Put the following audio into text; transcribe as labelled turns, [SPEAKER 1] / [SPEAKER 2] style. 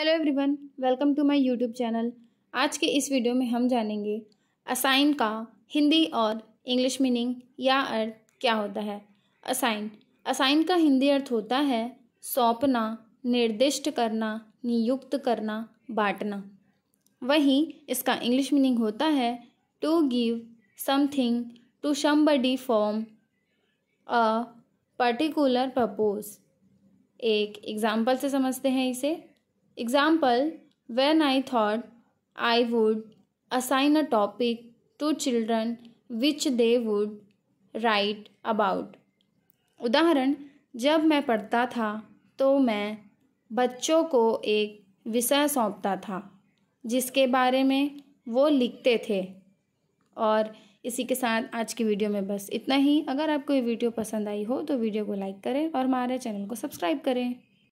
[SPEAKER 1] Hello everyone welcome to my YouTube channel आज के इस वीडियो में हम जानेंगे असाइन का हिंदी और इंग्लिश मीनिंग या अर्थ क्या होता है असाइन असाइन का हिंदी अर्थ होता है सौंपना निर्दिष्ट करना नियुक्त करना बांटना वहीं इसका इंग्लिश मीनिंग होता है to give something to body form a particular purpose एक एग्जाम्पल से समझते हैं इसे Example When I thought I would assign a topic to children which they would write about. उदाहरण जब मैं पढ़ता था तो मैं बच्चों को एक विषय सौंपता था जिसके बारे में वो लिखते थे और इसी के साथ आज की वीडियो में बस इतना ही अगर आपको ये वीडियो पसंद आई हो तो वीडियो को लाइक करें और हमारे चैनल को सब्सक्राइब करें